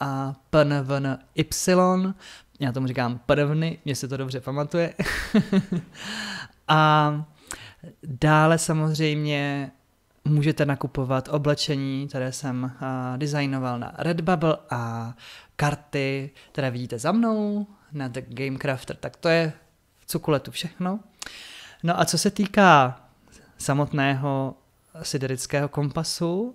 a PNVN Y. Já tomu říkám prvny, mě se to dobře pamatuje. a dále samozřejmě můžete nakupovat oblečení, které jsem designoval na Redbubble a karty, které vidíte za mnou na The Gamecrafter. Tak to je v cukuletu všechno. No a co se týká samotného siderického kompasu,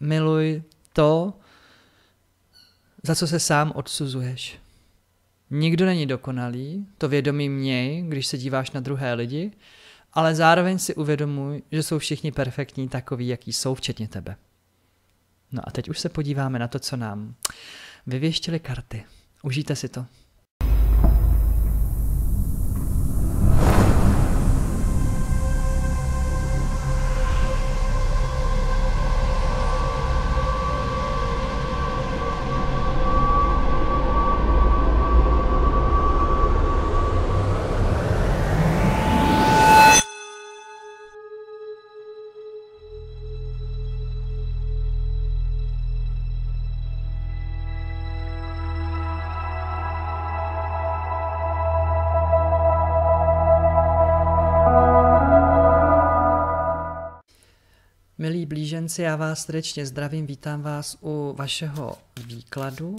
miluj to, za co se sám odsuzuješ. Nikdo není dokonalý, to vědomí měj, když se díváš na druhé lidi, ale zároveň si uvědomuj, že jsou všichni perfektní takový, jaký jsou, včetně tebe. No a teď už se podíváme na to, co nám vyvěštily karty. Užijte si to. blíženci, já vás srdečně zdravím, vítám vás u vašeho výkladu.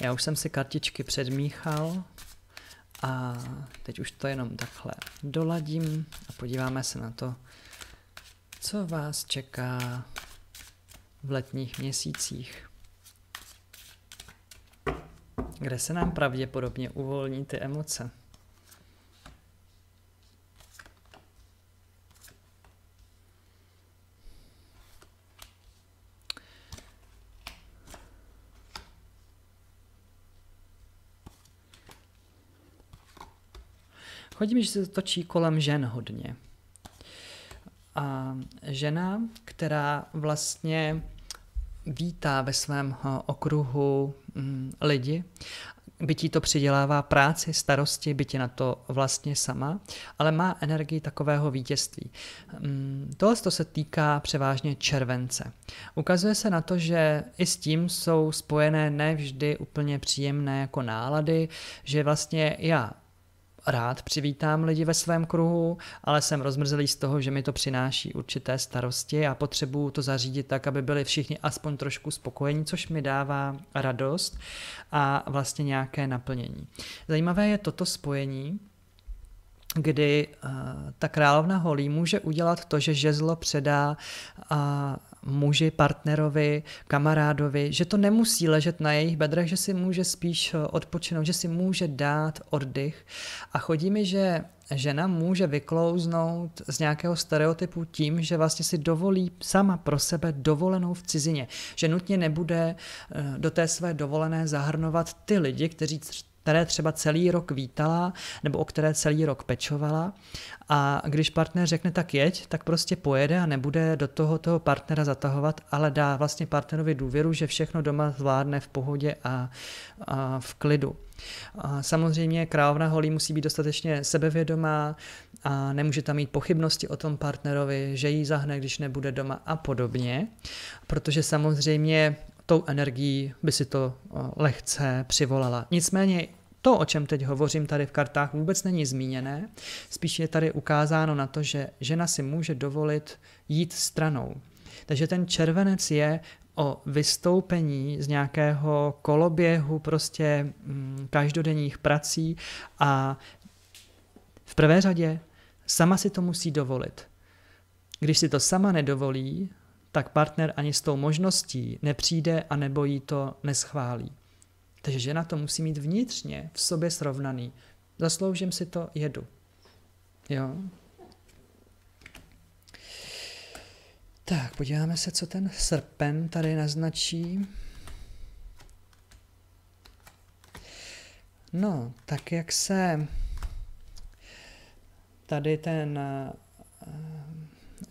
Já už jsem si kartičky předmíchal a teď už to jenom takhle doladím a podíváme se na to, co vás čeká v letních měsících. Kde se nám pravděpodobně uvolní ty emoce? mi, že se točí kolem žen hodně. A žena, která vlastně vítá ve svém eh, okruhu mm, lidi, by ti to přidělává práci, starosti, by ti na to vlastně sama, ale má energii takového vítězství. Mm, tohle to se týká převážně července. Ukazuje se na to, že i s tím jsou spojené nevždy úplně příjemné jako nálady, že vlastně já rád přivítám lidi ve svém kruhu, ale jsem rozmrzelý z toho, že mi to přináší určité starosti a potřebuju to zařídit tak, aby byli všichni aspoň trošku spokojení, což mi dává radost a vlastně nějaké naplnění. Zajímavé je toto spojení, kdy uh, ta královna holí může udělat to, že žezlo předá uh, muži, partnerovi, kamarádovi, že to nemusí ležet na jejich bedrech, že si může spíš eh, odpočinout, že si může dát oddych. A chodí mi, že žena může vyklouznout z nějakého stereotypu tím, že vlastně si dovolí sama pro sebe dovolenou v cizině. Že nutně nebude eh, do té své dovolené zahrnovat ty lidi, kteří které třeba celý rok vítala nebo o které celý rok pečovala. A když partner řekne tak jeď, tak prostě pojede a nebude do toho toho partnera zatahovat, ale dá vlastně partnerovi důvěru, že všechno doma zvládne v pohodě a, a v klidu. A samozřejmě královna holí musí být dostatečně sebevědomá a nemůže tam mít pochybnosti o tom partnerovi, že jí zahne, když nebude doma a podobně, protože samozřejmě tou energií by si to lehce přivolala. Nicméně to, o čem teď hovořím tady v kartách, vůbec není zmíněné. Spíš je tady ukázáno na to, že žena si může dovolit jít stranou. Takže ten červenec je o vystoupení z nějakého koloběhu prostě mm, každodenních prací a v prvé řadě sama si to musí dovolit. Když si to sama nedovolí, tak partner ani s tou možností nepřijde a nebo jí to neschválí. Takže žena to musí mít vnitřně v sobě srovnaný. Zasloužím si to, jedu. Jo? Tak, podíváme se, co ten srpen tady naznačí. No, tak jak se tady ten eh,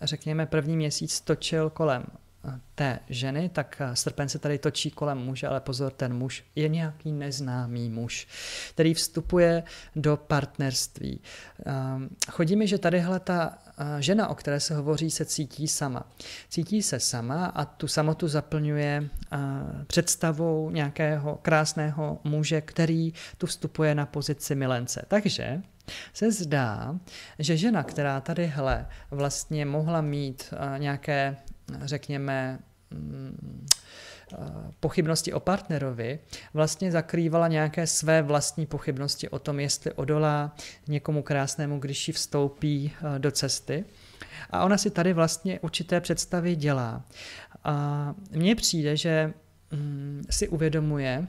řekněme, první měsíc točil kolem eh, té ženy, tak eh, srpen se tady točí kolem muže, ale pozor, ten muž je nějaký neznámý muž, který vstupuje do partnerství. Ehm, chodí mi, že tadyhle ta eh, žena, o které se hovoří, se cítí sama. Cítí se sama a tu samotu zaplňuje představou nějakého krásného muže, který tu vstupuje na pozici milence. Takže se zdá, že žena, která tadyhle vlastně mohla mít eh, nějaké, řekněme, mm, eh, pochybnosti o partnerovi, vlastně zakrývala nějaké své vlastní pochybnosti o tom, jestli odolá někomu krásnému, když ji vstoupí eh, do cesty. A ona si tady vlastně určité představy dělá. A mně přijde, že mm, si uvědomuje,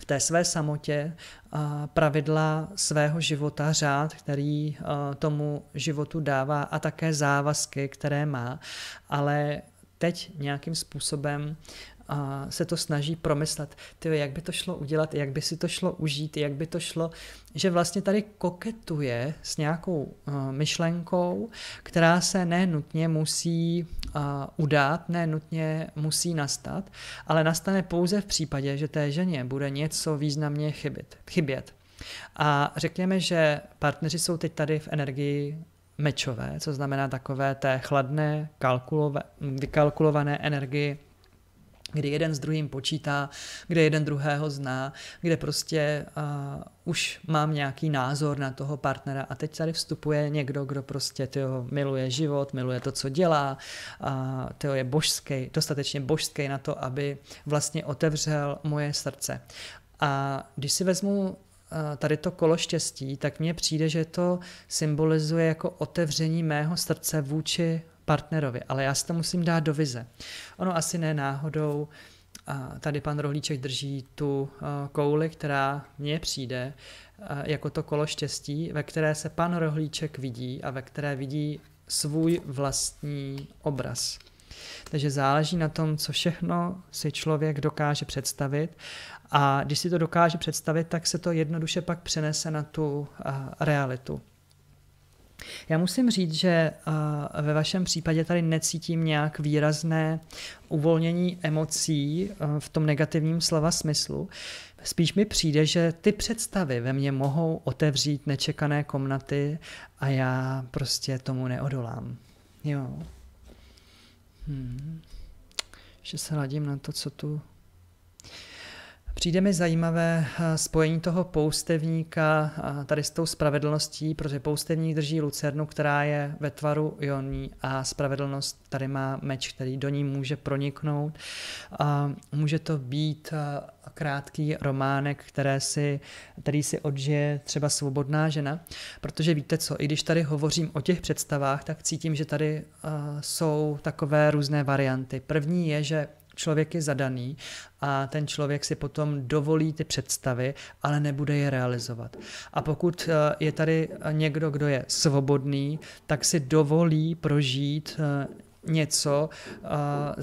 v té své samotě eh, pravidla svého života, řád, který eh, tomu životu dává a také závazky, které má, ale teď nějakým způsobem a se to snaží promyslet, tyjo, jak by to šlo udělat, jak by si to šlo užít, jak by to šlo, že vlastně tady koketuje s nějakou uh, myšlenkou, která se nenutně musí uh, udát, nenutně musí nastat, ale nastane pouze v případě, že té ženě bude něco významně chybět. chybět. A řekněme, že partneři jsou teď tady v energii mečové, co znamená takové té chladné, kalkulové, vykalkulované energii kdy jeden s druhým počítá, kde jeden druhého zná, kde prostě uh, už mám nějaký názor na toho partnera a teď tady vstupuje někdo, kdo prostě tyjo, miluje život, miluje to, co dělá, uh, tyjo, je božský, dostatečně božský na to, aby vlastně otevřel moje srdce. A když si vezmu tady to kolo štěstí, tak mně přijde, že to symbolizuje jako otevření mého srdce vůči partnerovi, ale já si to musím dát do vize. Ono asi ne náhodou, a tady pan Rohlíček drží tu eh, kouli, která mně přijde eh, jako to kolo štěstí, ve které se pan Rohlíček vidí a ve které vidí svůj vlastní obraz. Takže záleží na tom, co všechno si člověk dokáže představit a když si to dokáže představit, tak se to jednoduše pak přenese na tu eh, realitu. Já musím říct, že eh, ve vašem případě tady necítím nějak výrazné uvolnění emocí eh, v tom negativním slova smyslu. Spíš mi přijde, že ty představy ve mně mohou otevřít nečekané komnaty a já prostě tomu neodolám. Jo. Hmm. Že se hladím na to, co tu Přijde mi zajímavé eh, spojení toho poustevníka eh, tady s tou spravedlností, protože poustevník drží lucernu, která je ve tvaru joní a spravedlnost tady má meč, který do ní může proniknout. A může to být eh, krátký románek, které si, který si odžije třeba svobodná žena, protože víte co, i když tady hovořím o těch představách, tak cítím, že tady jsou takové různé varianty. První je, že člověk je zadaný a ten člověk si potom dovolí ty představy, ale nebude je realizovat. A pokud eh, je tady někdo, kdo je svobodný, tak si dovolí prožít eh, něco, eh,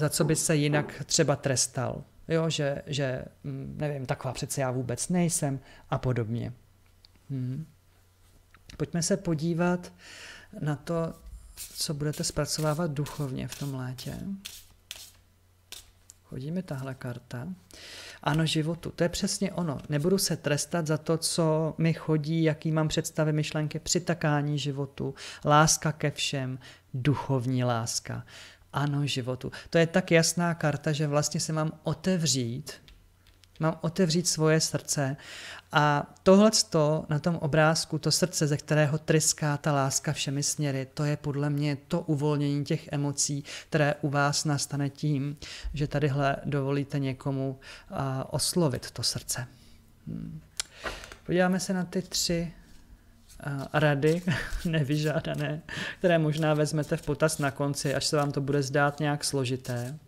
za co by se jinak třeba trestal. Jo, že, že hm, nevím, taková přece já vůbec nejsem a podobně. Hmm. Pojďme se podívat na to, co budete zpracovávat duchovně v tom létě. Hodí mi tahle karta. Ano, životu, to je přesně ono. Nebudu se trestat za to, co mi chodí, jaký mám představy, myšlenky, přitakání životu, láska ke všem, duchovní láska. Ano, životu. To je tak jasná karta, že vlastně se mám otevřít Mám otevřít svoje srdce. A tohle na tom obrázku, to srdce, ze kterého tryská ta láska všemi směry, to je podle mě to uvolnění těch emocí, které u vás nastane tím, že tadyhle dovolíte někomu uh, oslovit to srdce. Hmm. Podíváme se na ty tři rady nevyžádané, které možná vezmete v potaz na konci, až se vám to bude zdát nějak složité.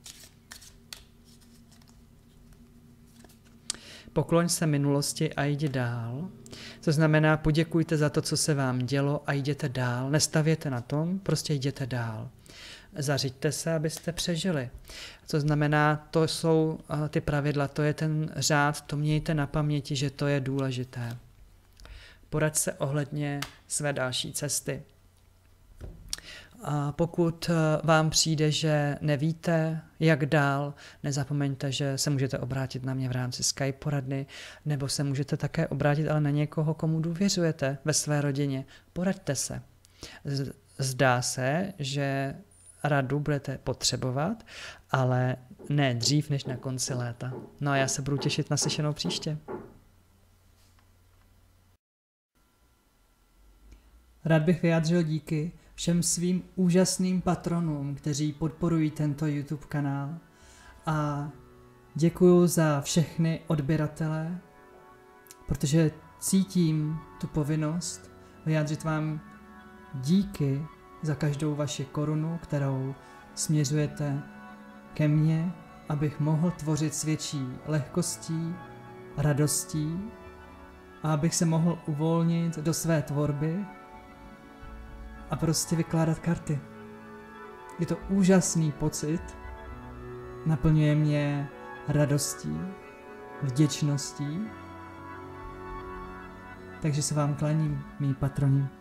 Pokloň se minulosti a jdi dál. To znamená, poděkujte za to, co se vám dělo a jděte dál. Nestavěte na tom, prostě jděte dál. Zařiďte se, abyste přežili. To znamená, to jsou eh, ty pravidla, to je ten řád, to mějte na paměti, že to je důležité. Porad se ohledně své další cesty. A pokud eh, vám přijde, že nevíte, jak dál, nezapomeňte, že se můžete obrátit na mě v rámci Skype poradny, nebo se můžete také obrátit ale na někoho, komu důvěřujete ve své rodině. Poraďte se. Zdá se, že radu budete potřebovat, ale ne dřív než na konci léta. No a já se budu těšit na sešenou příště. Rád bych vyjádřil díky všem svým úžasným patronům, kteří podporují tento YouTube kanál a děkuju za všechny odběratele, protože cítím tu povinnost vyjádřit vám díky za každou vaši korunu, kterou směřujete ke mně, abych mohl tvořit s větší lehkostí, radostí a abych se mohl uvolnit do své tvorby a prostě vykládat karty. Je to úžasný pocit, naplňuje mě radostí, vděčností. Takže se vám klaním, mý patroni.